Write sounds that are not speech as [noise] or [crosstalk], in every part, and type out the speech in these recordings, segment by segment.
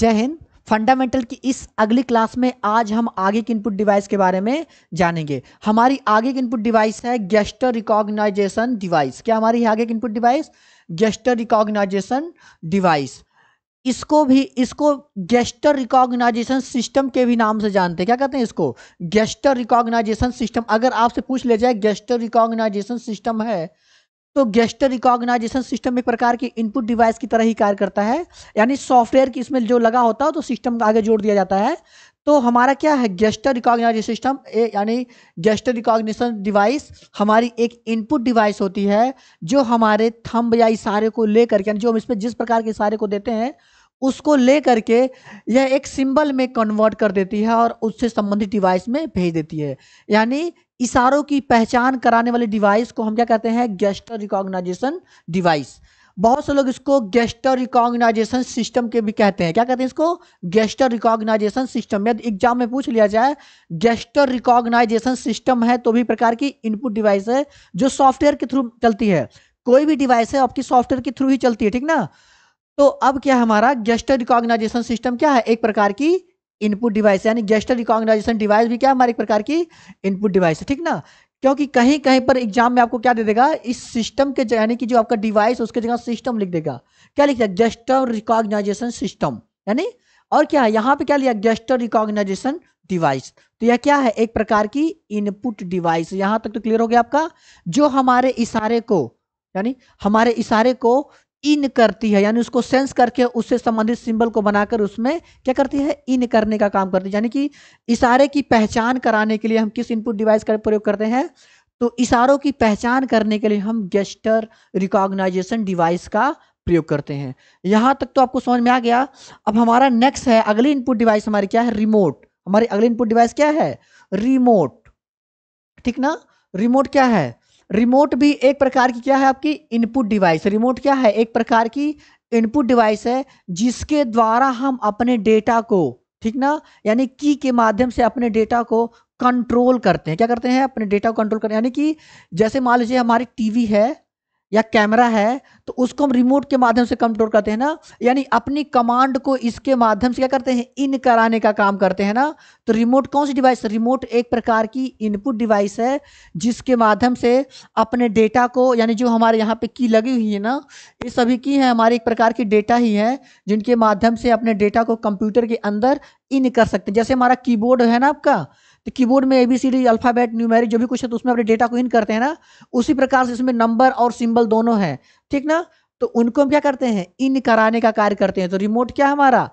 जय हिंद फंडामेंटल की इस अगली क्लास में आज हम आगे की इनपुट डिवाइस के बारे में जानेंगे हमारी आगे की इनपुट डिवाइस है गेस्टर रिकॉग्नाइजेशन डिवाइस क्या हमारी आगे की input device gesture recognisation device इसको भी इसको गेस्टर रिकॉग्नाइजेशन सिस्टम के भी नाम से जानते हैं क्या कहते हैं इसको गेस्टर रिकॉग्नाइजेशन सिस्टम अगर आपसे पूछ ले जाए गेस्टर रिकॉग्नाइजेशन सिस्टम है तो गेस्टर रिकॉग्नाइजेशन सिस्टम एक प्रकार की इनपुट डिवाइस की तरह ही कार्य करता है यानी सॉफ्टवेयर की इसमें जो लगा होता है तो सिस्टम आगे जोड़ दिया जाता है तो हमारा क्या है गेस्टर रिकॉग्नाइजेशन सिस्टम यानी गेस्टर रिकॉग्निशन डिवाइस हमारी एक इनपुट डिवाइस होती है जो हमारे थम्ब या इशारे को लेकर यानी जो हम इसमें जिस प्रकार के इशारे को देते हैं उसको ले करके यह एक सिंबल में कन्वर्ट कर देती है और उससे संबंधित डिवाइस में भेज देती है यानी इशारों की पहचान कराने वाली डिवाइस को हम क्या कहते हैं गेस्टर रिकॉग्नाइजेशन डिवाइस बहुत से लोग इसको गेस्टर रिकॉग्नाइजेशन सिस्टम के भी कहते हैं क्या कहते हैं इसको गेस्टर रिकॉग्नाइजेशन सिस्टम यदि एग्जाम में पूछ लिया जाए गेस्टर रिकॉग्नाइजेशन सिस्टम है तो भी प्रकार की इनपुट डिवाइस है जो सॉफ्टवेयर के थ्रू चलती है कोई भी डिवाइस है आपकी सॉफ्टवेयर के थ्रू ही चलती है ठीक ना तो अब क्या हमारा गेस्टर रिकॉग्नाइजेशन सिस्टम क्या है एक प्रकार की इनपुट डिवाइस यानी गेस्टर रिकॉग्नाइजेशन डिवाइस भी क्या हमारे एक प्रकार की इनपुट डिवाइस है ठीक ना क्योंकि कहीं कहीं पर एग्जाम में आपको क्या दे देगा इस सिस्टम के यानी कि जो आपका डिवाइस उसके जगह सिस्टम लिख देगा क्या लिख दिया गेस्टर रिकॉग्नाइजेशन सिस्टम यानी और क्या है यहाँ पे क्या लिया गेस्टर रिकॉग्नाइजेशन डिवाइस तो यह क्या है एक प्रकार की इनपुट डिवाइस यहां तक तो क्लियर हो गया आपका जो हमारे इशारे को यानी हमारे इशारे को इन करती है यानी उसको सेंस करके उससे संबंधित सिंबल को बनाकर उसमें क्या करती है इन करने का काम करती है यानी कि इशारे की पहचान कराने के लिए हम किस इनपुट डिवाइस का प्रयोग करते हैं तो इशारों की पहचान करने के लिए हम गेस्टर रिकॉग्नाइजेशन डिवाइस का प्रयोग करते हैं यहां तक तो आपको समझ में आ गया अब हमारा नेक्स्ट है अगली इनपुट डिवाइस हमारी क्या है रिमोट हमारी अगली इनपुट डिवाइस क्या है रिमोट ठीक ना रिमोट क्या है रिमोट भी एक प्रकार की क्या है आपकी इनपुट डिवाइस रिमोट क्या है एक प्रकार की इनपुट डिवाइस है जिसके द्वारा हम अपने डेटा को ठीक ना यानी की के माध्यम से अपने डेटा को कंट्रोल करते हैं क्या करते हैं अपने डेटा को कंट्रोल करते हैं यानी कि जैसे मान लीजिए हमारी टीवी है या कैमरा है तो उसको हम रिमोट के माध्यम से कंट्रोल करते हैं ना यानी अपनी कमांड को इसके माध्यम से क्या करते हैं इन कराने का काम करते हैं ना तो रिमोट कौन सी डिवाइस रिमोट एक प्रकार की इनपुट डिवाइस है जिसके माध्यम से अपने डेटा को यानी जो हमारे यहाँ पे की लगी हुई है ना ये सभी की है हमारे एक प्रकार की डेटा ही है जिनके माध्यम से अपने डेटा को कंप्यूटर के अंदर इन कर सकते हैं जैसे हमारा कीबोर्ड है ना आपका तो कीबोर्ड में A B C D alphabet numeric जो भी कुछ है तो उसमें अपने डेटा को इन करते हैं ना उसी प्रकार से इसमें नंबर और सिंबल दोनों है ठीक ना तो उनको हम क्या करते हैं इन कराने का कार्य करते हैं तो रिमोट क्या हमारा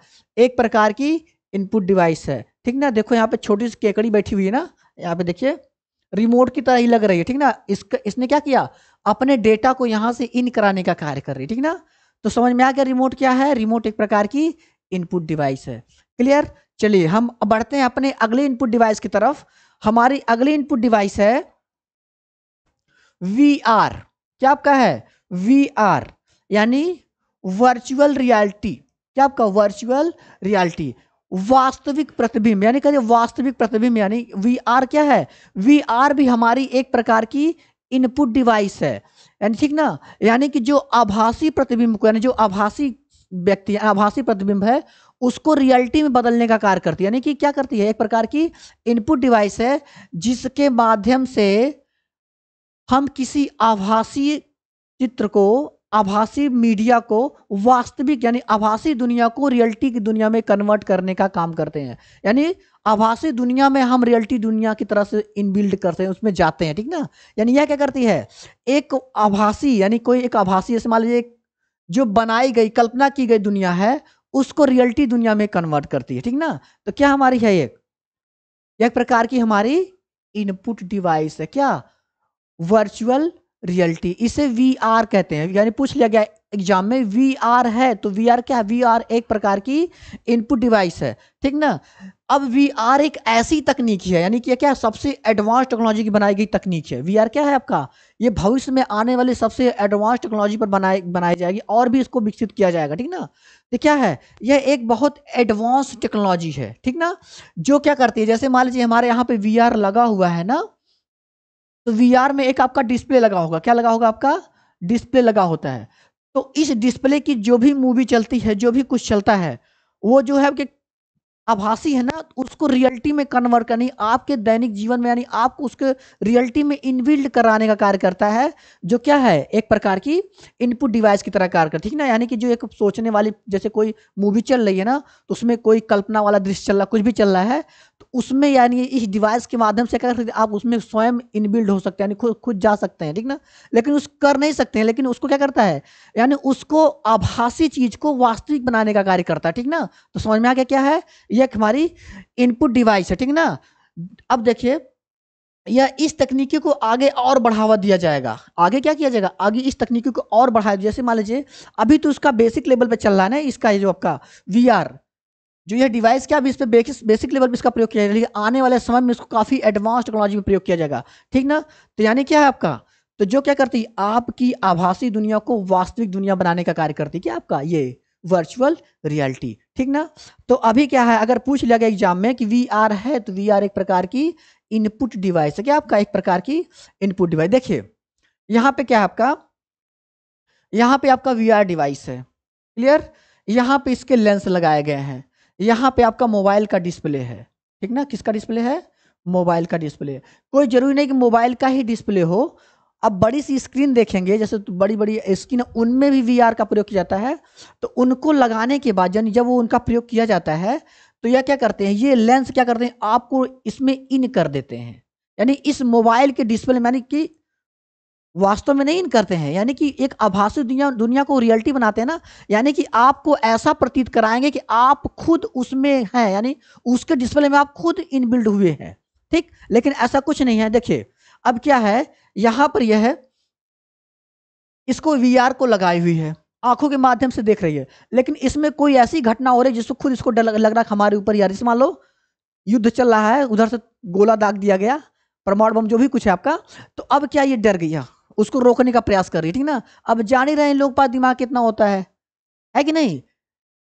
एक प्रकार की इनपुट डिवाइस है ठीक ना देखो यहाँ पे छोटी सी केकड़ी बैठी हुई है ना यहाँ पे देखिए रिमोट की तरह ही लग रही है ठीक ना इसका इसने क्या किया अपने डेटा को यहाँ से इन कराने का कार्य कर रही है ठीक ना तो समझ में आ गया रिमोट क्या है रिमोट एक प्रकार की इनपुट डिवाइस है क्लियर चलिए हम बढ़ते हैं अपने अगले इनपुट डिवाइस की तरफ हमारी अगली इनपुट डिवाइस है वी आर क्या आपका है वी आर यानी वर्चुअल रियलिटी क्या आपका वर्चुअल रियलिटी वास्तविक प्रतिबिंब यानी कहिए वास्तविक प्रतिबिंब यानी वी आर क्या है वी आर भी हमारी एक प्रकार की इनपुट डिवाइस है यानी ठीक ना यानी कि जो आभासी प्रतिबिंब को यानी जो आभासी व्यक्ति आभासी प्रतिबिंब है उसको रियलिटी में बदलने का कार्य करती है यानी कि क्या करती है एक प्रकार की इनपुट डिवाइस है जिसके माध्यम से हम किसी आभासी चित्र को आभासी मीडिया को वास्तविक यानी आभासी दुनिया को रियलिटी की दुनिया में कन्वर्ट करने का काम करते हैं यानी आभासी दुनिया में हम रियलिटी दुनिया की तरह से इनबिल्ड करते हैं उसमें जाते हैं ठीक ना यानी यह क्या करती है एक आभासी यानी कोई एक आभासी जैसे मान लीजिए जो बनाई गई कल्पना की गई दुनिया है उसको रियलिटी दुनिया में कन्वर्ट करती है ठीक ना तो क्या हमारी है एक एक प्रकार की हमारी इनपुट डिवाइस है क्या वर्चुअल रियलिटी इसे वी आर कहते हैं यानी पूछ लिया गया एग्जाम में वी आर है तो वी आर क्या वी आर एक प्रकार की इनपुट डिवाइस है ठीक ना अब वी आर एक ऐसी तकनीक है यानी कि यह क्या सबसे एडवांस टेक्नोलॉजी की बनाई गई तकनीक है वी आर क्या है आपका ये भविष्य में आने वाले सबसे एडवांस टेक्नोलॉजी पर बनाई बनाई जाएगी और भी इसको विकसित किया जाएगा ठीक ना तो क्या है यह एक बहुत एडवांस टेक्नोलॉजी है ठीक ना जो क्या करती है जैसे मान लीजिए हमारे यहाँ पे वी लगा हुआ है ना तो वी में एक आपका डिस्प्ले लगा होगा क्या लगा होगा आपका डिस्प्ले लगा होता है तो इस डिस्प्ले की जो भी मूवी चलती है जो भी कुछ चलता है वो जो है आपके आभासी है ना उसको रियलिटी में कन्वर्ट करने आपके दैनिक जीवन में यानी आपको उसके रियलिटी में इनबिल्ड कराने का कार्य करता है जो क्या है एक प्रकार की इनपुट डिवाइस की तरह कार्य करता है ठीक ना यानी कि जो एक सोचने वाली जैसे कोई मूवी चल रही है ना तो उसमें कोई कल्पना वाला दृश्य चल रहा कुछ भी चल रहा है तो उसमें यानी इस डिवाइस के माध्यम से क्या कर आप उसमें स्वयं इनबिल्ड हो सकते हैं यानी खुद खुद जा सकते हैं ठीक ना लेकिन उस कर नहीं सकते हैं लेकिन उसको क्या करता है यानी उसको आभासी चीज को वास्तविक बनाने का कार्य करता है ठीक ना तो समझ में आ गया क्या है ये हमारी इनपुट डिवाइस है ठीक ना अब देखिए या इस तकनीकी को आगे और बढ़ावा दिया जाएगा आगे क्या किया जाएगा आगे इस तकनीकी को और बढ़ाया जैसे मान लीजिए अभी तो उसका बेसिक लेवल पे चल रहा है ना इसका ये जो आपका वी जो ये डिवाइस क्या अभी इस पर बेसिक लेवल पे इसका प्रयोग किया जाएगा आने वाले समय में इसको काफ़ी एडवांस टेक्नोलॉजी में प्रयोग किया जाएगा ठीक ना तो यानी क्या है आपका तो जो क्या करती आपकी आभासी दुनिया को वास्तविक दुनिया बनाने का कार्य करती क्या आपका ये वर्चुअल रियलिटी ठीक ना तो अभी क्या है अगर पूछ लिया गया एग्जाम में कि वी आर है तो वी आर एक प्रकार की इनपुट डिवाइस है क्या आपका एक प्रकार की इनपुट डिवाइस देखिए यहाँ पे क्या है आपका यहाँ पे आपका वी आर डिवाइस है क्लियर यहाँ पे इसके लेंस लगाए गए हैं यहाँ पे आपका मोबाइल का डिस्प्ले है ठीक ना किसका डिस्प्ले है मोबाइल का डिस्प्ले कोई जरूरी नहीं कि मोबाइल का ही डिस्प्ले हो अब बड़ी सी स्क्रीन देखेंगे जैसे तो बड़ी बड़ी स्क्रीन उनमें भी वी का प्रयोग किया जाता है तो उनको लगाने के बाद यानी जब वो उनका प्रयोग किया जाता है तो यह क्या करते हैं ये लेंस क्या करते हैं आपको इसमें इन कर देते हैं यानी इस मोबाइल के डिस्प्ले में यानी कि वास्तव में नहीं इन करते हैं यानी कि एक आभासी दुनिया दुनिया को रियलिटी बनाते हैं ना यानी कि आपको ऐसा प्रतीत कराएंगे कि आप खुद उसमें हैं यानी उसके डिस्प्ले में आप खुद इनबिल्ड हुए हैं ठीक लेकिन ऐसा कुछ नहीं है देखिए अब क्या है यहां पर यह है इसको वीआर को लगाई हुई है आंखों के माध्यम से देख रही है लेकिन इसमें कोई ऐसी घटना हो रही है जिसको खुद इसको डर लग रहा है हमारे ऊपर यार मान लो युद्ध चल रहा है उधर से गोला दाग दिया गया परमाणु बम जो भी कुछ है आपका तो अब क्या ये डर गया उसको रोकने का प्रयास कर रही है ठीक ना अब जान ही रहे इन लोग पास दिमाग कितना होता है है कि नहीं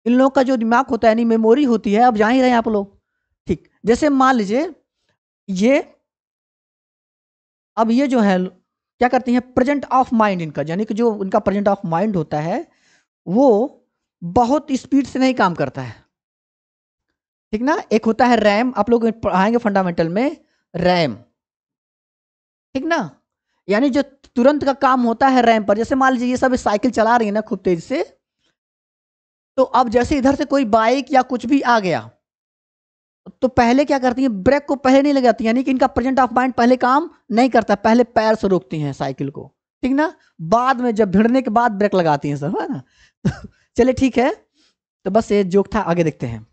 इन लोगों का जो दिमाग होता है यानी मेमोरी होती है अब जान ही रहे हैं आप लोग ठीक जैसे मान लीजिए ये अब ये जो है क्या करती हैं प्रेजेंट ऑफ माइंड इनका यानी कि जो इनका प्रेजेंट ऑफ माइंड होता है वो बहुत स्पीड से नहीं काम करता है ठीक ना एक होता है रैम आप लोग पढ़ाएंगे फंडामेंटल में रैम ठीक ना यानी जो तुरंत का काम होता है रैम पर जैसे मान लीजिए ये सब साइकिल चला रही है ना खूब तेज से तो अब जैसे इधर से कोई बाइक या कुछ भी आ गया तो पहले क्या करती हैं ब्रेक को पहले नहीं लगाती यानी कि इनका प्रेजेंट ऑफ माइंड पहले काम नहीं करता पहले पैर से रोकती हैं साइकिल को ठीक ना बाद में जब भिड़ने के बाद ब्रेक लगाती हैं सर है ना तो ठीक है तो बस ये जोक था आगे देखते हैं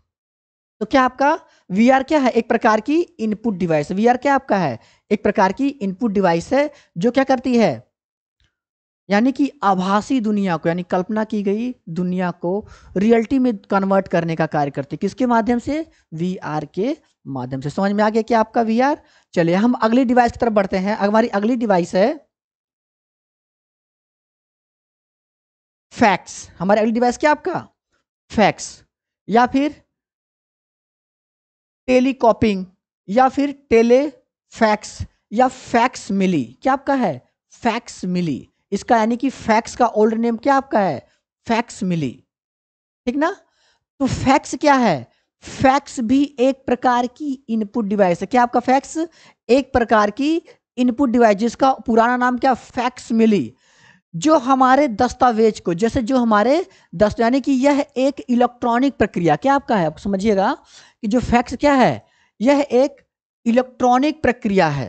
तो क्या आपका वी क्या है एक प्रकार की इनपुट डिवाइस वी क्या आपका है एक प्रकार की इनपुट डिवाइस है जो क्या करती है यानी कि आभासी दुनिया को यानी कल्पना की गई दुनिया को रियलिटी में कन्वर्ट करने का कार्य करते किसके माध्यम से वी आर के माध्यम से समझ में आ गया क्या आपका वी आर चलिए हम अगली डिवाइस की तरफ बढ़ते हैं हमारी अगली डिवाइस है फैक्स हमारी अगली डिवाइस क्या आपका फैक्स या फिर टेलीकॉपिंग या फिर टेले फैक्स या फैक्स मिली क्या आपका है फैक्स मिली इसका यानी कि फैक्स का ओल्ड नेम क्या आपका है फैक्स मिली ठीक ना तो फैक्स क्या है फैक्स भी एक प्रकार की इनपुट डिवाइस है क्या आपका फैक्स एक प्रकार की इनपुट डिवाइस जिसका पुराना नाम क्या फैक्स मिली जो हमारे दस्तावेज को जैसे जो हमारे दस्तावेज यानी कि यह एक इलेक्ट्रॉनिक प्रक्रिया क्या आपका है आप समझिएगा कि जो फैक्स क्या है यह एक इलेक्ट्रॉनिक प्रक्रिया है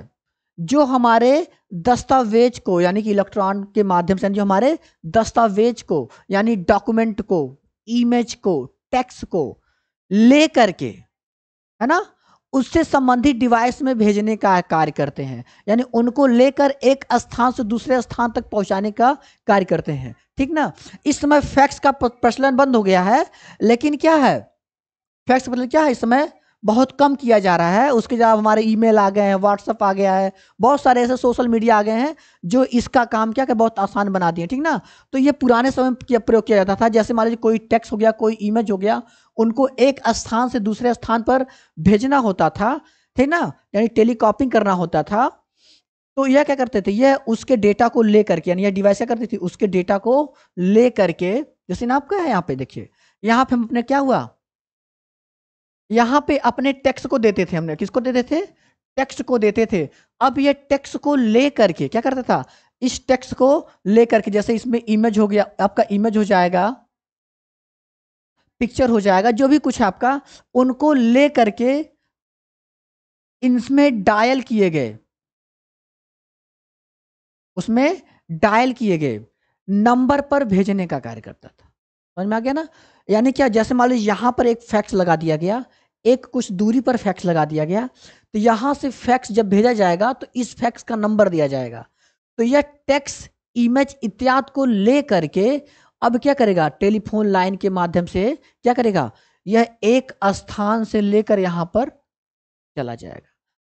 जो हमारे दस्तावेज को यानी कि इलेक्ट्रॉन के माध्यम से जो हमारे दस्तावेज को यानी डॉक्यूमेंट को इमेज को टेक्स को ले करके है ना उससे संबंधित डिवाइस में भेजने का कार्य करते हैं यानी उनको लेकर एक स्थान से दूसरे स्थान तक पहुंचाने का कार्य करते हैं ठीक ना इस समय फैक्स का प्रचलन बंद हो गया है लेकिन क्या है फैक्स मतलब क्या है इस समय बहुत कम किया जा रहा है उसके जवाब हमारे ईमेल आ गए हैं व्हाट्सअप आ गया है बहुत सारे ऐसे सोशल मीडिया आ गए हैं जो इसका काम क्या क्या बहुत आसान बना दिए ठीक ना तो ये पुराने समय में प्रयोग किया जाता था जैसे मान लीजिए कोई टेक्स्ट हो गया कोई इमेज हो गया उनको एक स्थान से दूसरे स्थान पर भेजना होता था ठीक ना यानी टेलीकॉपिंग करना होता था तो यह क्या करते थे यह उसके डेटा को ले करके यानी यह डिवाइस क्या करती थी उसके डेटा को ले करके जैसे ना आपका है यहाँ पे देखिए यहाँ पे हम अपने क्या हुआ यहां पे अपने टैक्स को देते थे हमने किसको देते थे टेक्स्ट को देते थे अब ये टैक्स को ले करके क्या करता था इस टैक्स को ले करके जैसे इसमें इमेज हो गया आपका इमेज हो जाएगा पिक्चर हो जाएगा जो भी कुछ आपका उनको ले करके इसमें डायल किए गए उसमें डायल किए गए नंबर पर भेजने का कार्य करता था समझ में आ गया ना यानी क्या जैसे मान लीजिए यहाँ पर एक फैक्स लगा दिया गया एक कुछ दूरी पर फैक्स लगा दिया गया तो यहाँ से फैक्स जब भेजा जाएगा तो इस फैक्स का नंबर दिया जाएगा तो यह टेक्स इमेज इत्यादि को ले करके अब क्या करेगा टेलीफोन लाइन के माध्यम से क्या करेगा यह एक स्थान से लेकर यहाँ पर चला जाएगा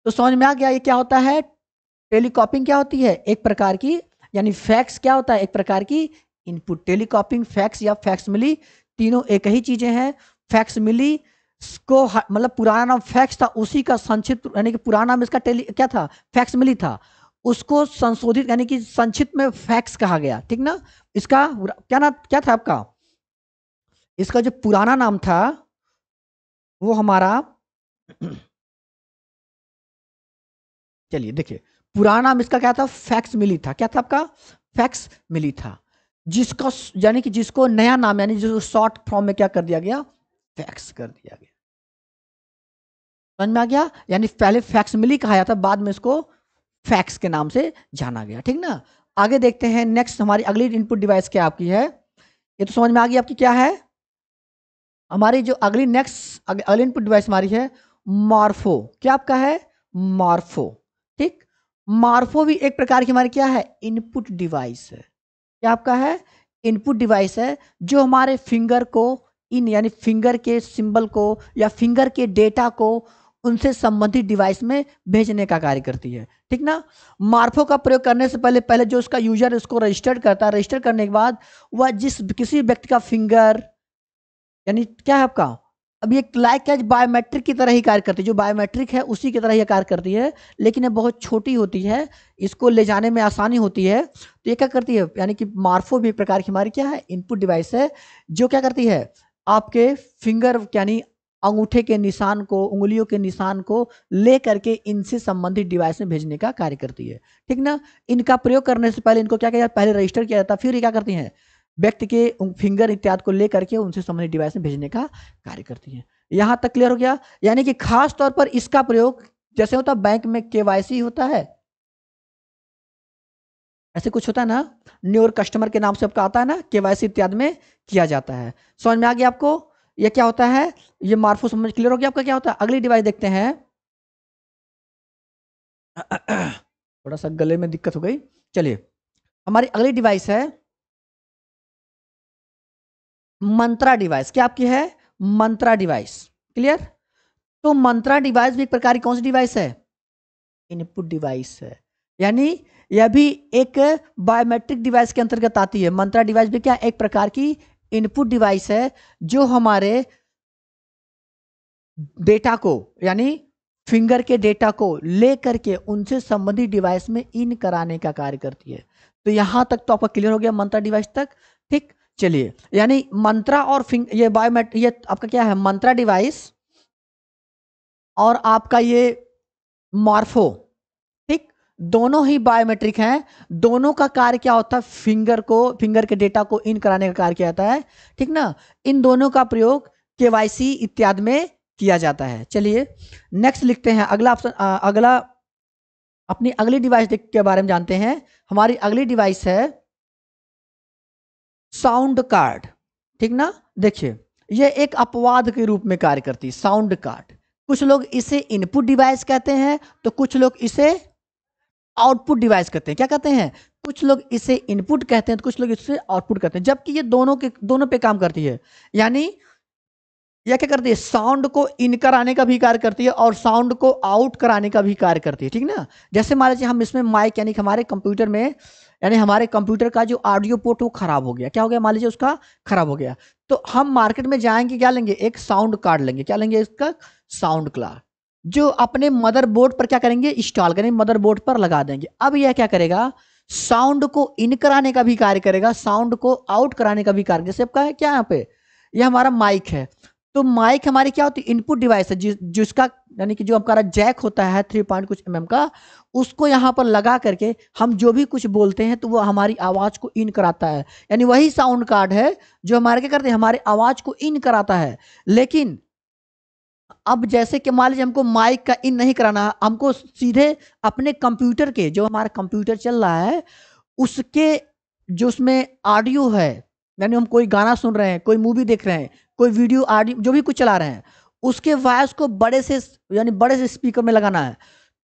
तो समझ में आ गया ये क्या होता है टेलीकॉपिंग क्या होती है एक प्रकार की यानी फैक्स क्या होता है एक प्रकार की इनपुट टेलीकॉपिंग फैक्स या फैक्स मिली तीनों एक ही चीजें हैं फैक्स मिली को मतलब पुराना फैक्स था उसी का संक्षिप्त यानी कि पुराना में इसका टेली क्या था फैक्स मिली था उसको संशोधित यानी कि संक्षिप्त में फैक्स कहा गया ठीक ना इसका क्या ना क्या था आपका इसका जो पुराना नाम था वो हमारा चलिए देखिए पुराना नाम इसका क्या था फैक्स मिली था क्या था आपका फैक्स मिली था जिसको यानी कि जिसको नया नाम यानी जिसको शॉर्ट फॉर्म में क्या कर दिया गया फैक्स कर दिया गया समझ में आ गया यानी पहले फैक्स मिली कहा जाता बाद में इसको फैक्स के नाम से जाना गया ठीक ना आगे देखते हैं नेक्स्ट हमारी अगली इनपुट डिवाइस क्या आपकी है ये तो समझ में आ गई आपकी क्या है हमारी जो अगली नेक्स्ट अगली इनपुट डिवाइस हमारी है मार्फो क्या आपका है मार्फो ठीक मार्फो भी एक प्रकार की हमारी क्या है इनपुट डिवाइस है क्या आपका है इनपुट डिवाइस है जो हमारे फिंगर को इन यानी फिंगर के सिंबल को या फिंगर के डेटा को उनसे संबंधित डिवाइस में भेजने का कार्य करती है ठीक ना मार्फो का प्रयोग करने से पहले पहले जो उसका यूजर उसको रजिस्टर्ड करता है रजिस्टर करने के बाद वह जिस किसी व्यक्ति का फिंगर यानी क्या है आपका अब ये लाइक एज बायोमेट्रिक की तरह ही कार्य करती है जो बायोमेट्रिक है उसी की तरह यह कार्य करती है लेकिन ये बहुत छोटी होती है इसको ले जाने में आसानी होती है तो ये क्या करती है यानी कि मार्फो भी प्रकार की हमारी क्या है इनपुट डिवाइस है जो क्या करती है आपके फिंगर यानी अंगूठे के निशान को उंगलियों के निशान को ले करके इनसे संबंधित डिवाइस में भेजने का कार्य करती है ठीक ना इनका प्रयोग करने से पहले इनको क्या किया पहले रजिस्टर किया जाता है फिर ये क्या करती हैं व्यक्ति के फिंगर इत्यादि को लेकर के उनसे संबंधित डिवाइस में भेजने का कार्य करती है यहां तक क्लियर हो गया यानी कि खास तौर पर इसका प्रयोग जैसे होता बैंक में केवाईसी होता है ऐसे कुछ होता है ना न्यूर कस्टमर के नाम से आपका आता है ना केवाईसी इत्यादि में किया जाता है समझ में आ गया आपको ये क्या होता है ये मार्फो समझ क्लियर हो गया आपका क्या होता है अगली डिवाइस देखते हैं [clears throat] थोड़ा सा गले में दिक्कत हो गई चलिए हमारी अगली डिवाइस है मंत्रा डिवाइस क्या आपकी है मंत्रा डिवाइस क्लियर तो मंत्रा डिवाइस भी एक प्रकार की कौन सी डिवाइस है इनपुट डिवाइस है यानी यह भी एक बायोमेट्रिक डिवाइस के अंतर्गत आती है मंत्रा डिवाइस भी क्या एक प्रकार की इनपुट डिवाइस है जो हमारे डेटा को यानी फिंगर के डेटा को लेकर के उनसे संबंधित डिवाइस में इन कराने का कार्य करती है तो यहां तक तो आपका क्लियर हो गया मंत्रा डिवाइस तक ठीक चलिए यानी मंत्रा और फिंग ये बायोमेट ये आपका क्या है मंत्रा डिवाइस और आपका ये मॉर्फो ठीक दोनों ही बायोमेट्रिक हैं दोनों का कार्य क्या होता है फिंगर को फिंगर के डेटा को इन कराने का कार्य किया जाता है ठीक ना इन दोनों का प्रयोग केवाईसी इत्यादि में किया जाता है चलिए नेक्स्ट लिखते हैं अगला ऑप्शन अगला अपनी अगली डिवाइस के बारे में जानते हैं हमारी अगली डिवाइस है साउंड कार्ड ठीक ना देखिए यह एक अपवाद के रूप में कार्य करती है साउंड कार्ड कुछ लोग इसे इनपुट डिवाइस कहते हैं तो कुछ लोग इसे आउटपुट डिवाइस कहते हैं क्या कहते हैं कुछ लोग इसे इनपुट कहते हैं तो कुछ लोग इसे आउटपुट कहते हैं जबकि ये दोनों के दोनों पे काम करती है यानी या क्या करती है साउंड को इन कराने का भी कार्य करती है और साउंड को आउट कराने का भी कार्य करती है ठीक ना जैसे मान लीजिए हम इसमें माइक यानी हमारे कंप्यूटर में यानी हमारे कंप्यूटर का जो ऑडियो पोर्ट वो खराब हो गया क्या हो गया मान लीजिए उसका खराब हो गया तो हम मार्केट में जाएंगे क्या लेंगे एक साउंड कार्ड लेंगे क्या लेंगे इसका साउंड कार्ड जो अपने मदरबोर्ड पर क्या करेंगे इंस्टॉल करेंगे मदरबोर्ड पर लगा देंगे अब यह क्या करेगा साउंड को इन कराने का भी कार्य करेगा साउंड को आउट कराने का भी कार्य जैसे आपका है क्या यहाँ पे यह हमारा माइक है तो माइक हमारी क्या होती है इनपुट डिवाइस है जिसका यानी कि जो हमारा जैक होता है थ्री पॉइंट कुछ एम का उसको यहाँ पर लगा करके हम जो भी कुछ बोलते हैं तो वो हमारी आवाज़ को इन कराता है यानी वही साउंड कार्ड है जो हमारे क्या करते हैं हमारे आवाज़ को इन कराता है लेकिन अब जैसे कि मान लीजिए हमको माइक का इन नहीं कराना हमको सीधे अपने कंप्यूटर के जो हमारा कंप्यूटर चल रहा है उसके जो उसमें ऑडियो है यानी हम कोई गाना सुन रहे हैं कोई मूवी देख रहे हैं कोई वीडियो आडियो जो भी कुछ चला रहे हैं उसके वॉयस को बड़े से यानी बड़े से स्पीकर में लगाना है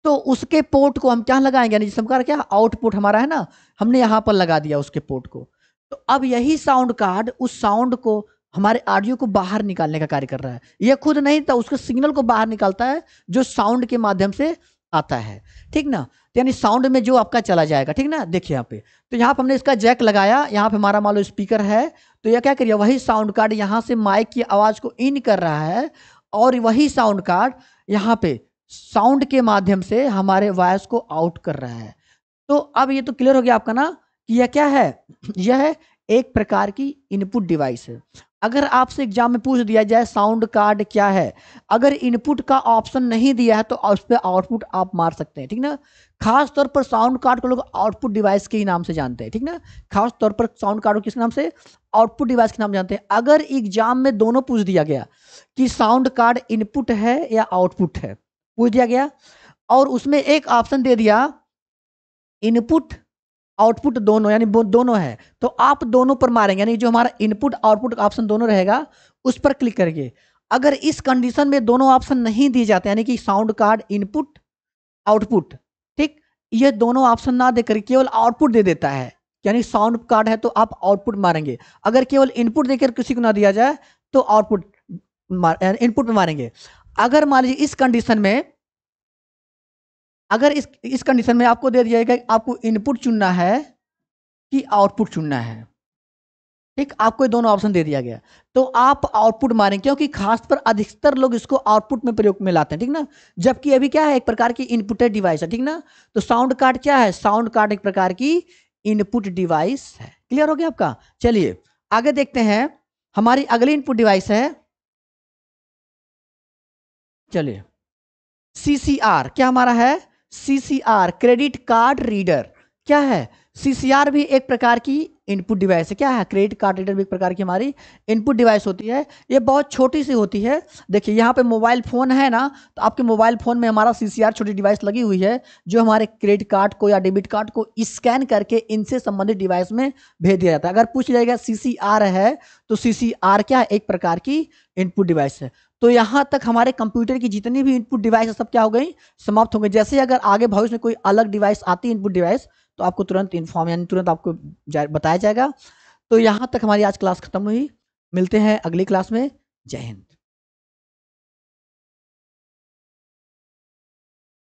तो उसके पोर्ट को हम क्या लगाएंगे यानी जिसमें कहा क्या आउटपुट हमारा है ना हमने यहाँ पर लगा दिया उसके पोर्ट को तो अब यही साउंड कार्ड उस साउंड को हमारे ऑडियो को बाहर निकालने का कार्य कर रहा है यह खुद नहीं था तो उसके सिग्नल को बाहर निकालता है जो साउंड के माध्यम से आता है ठीक ना तो यानी साउंड में जो आपका चला जाएगा ठीक ना देखिए यहाँ पे तो यहाँ पर हमने इसका जैक लगाया यहाँ पे हमारा मान लो स्पीकर है तो यह क्या करिए वही साउंड कार्ड यहाँ से माइक की आवाज़ को इन कर रहा है और वही साउंड कार्ड यहाँ पे साउंड के माध्यम से हमारे वॉयस को आउट कर रहा है तो अब ये तो क्लियर हो गया आपका ना कि यह क्या है यह है एक प्रकार की इनपुट डिवाइस है अगर आपसे एग्जाम में पूछ दिया जाए साउंड कार्ड क्या है अगर इनपुट का ऑप्शन नहीं दिया है तो उस पर आउटपुट आप मार सकते हैं ठीक ना खास तौर पर साउंड कार्ड को लोग आउटपुट डिवाइस के ही नाम से जानते हैं ठीक ना खास तौर पर साउंड कार्ड को किस नाम से आउटपुट डिवाइस के नाम जानते हैं अगर एग्जाम में दोनों पूछ दिया गया कि साउंड कार्ड इनपुट है या आउटपुट है पूछ दिया गया और उसमें एक ऑप्शन दे दिया इनपुट आउटपुट दोनों यानी दोनों है तो आप दोनों पर मारेंगे यानी जो हमारा इनपुट आउटपुट ऑप्शन दोनों रहेगा उस पर क्लिक करेंगे अगर इस कंडीशन में दोनों ऑप्शन नहीं दिए जाते यानी कि साउंड कार्ड इनपुट आउटपुट ये दोनों ऑप्शन ना देकर केवल आउटपुट दे देता है यानी साउंड कार्ड है तो आप आउटपुट मारेंगे अगर केवल इनपुट देकर किसी को ना दिया जाए तो आउटपुट इनपुट में मारेंगे अगर मान लीजिए इस कंडीशन में अगर इस इस कंडीशन में आपको दे दिया जाएगा आपको इनपुट चुनना है कि आउटपुट चुनना है ठीक आपको दोनों ऑप्शन दे दिया गया तो आप आउटपुट मारें क्योंकि खासकर अधिकतर लोग इसको आउटपुट में प्रयोग में लाते हैं ठीक ना जबकि अभी क्या है एक प्रकार की इनपुटेड डिवाइस है ठीक ना तो साउंड कार्ड क्या है साउंड कार्ड एक प्रकार की इनपुट डिवाइस है क्लियर हो गया आपका चलिए आगे देखते हैं हमारी अगली इनपुट डिवाइस है चलिए सीसीआर क्या हमारा है सीसीआर क्रेडिट कार्ड रीडर क्या है सीसीआर भी एक प्रकार की इनपुट डिवाइस है क्या है क्रेडिट कार्ड रीडर भी एक प्रकार की हमारी इनपुट डिवाइस होती है ये बहुत छोटी सी होती है देखिए यहाँ पे मोबाइल फ़ोन है ना तो आपके मोबाइल फ़ोन में हमारा सी छोटी डिवाइस लगी हुई है जो हमारे क्रेडिट कार्ड को या डेबिट कार्ड को स्कैन करके इनसे संबंधित डिवाइस में भेज दिया जाता है अगर पूछ जाएगा सी है तो सी क्या है एक प्रकार की इनपुट डिवाइस है तो यहाँ तक हमारे कंप्यूटर की जितनी भी इनपुट डिवाइस है सब क्या हो गई समाप्त हो गई जैसे अगर आगे भविष्य में कोई अलग डिवाइस आती है इनपुट डिवाइस तो आपको तुरंत इन्फॉर्म यानी तुरंत आपको जा, बताया जाएगा तो यहाँ तक हमारी आज क्लास खत्म हुई मिलते हैं अगली क्लास में जय हिंद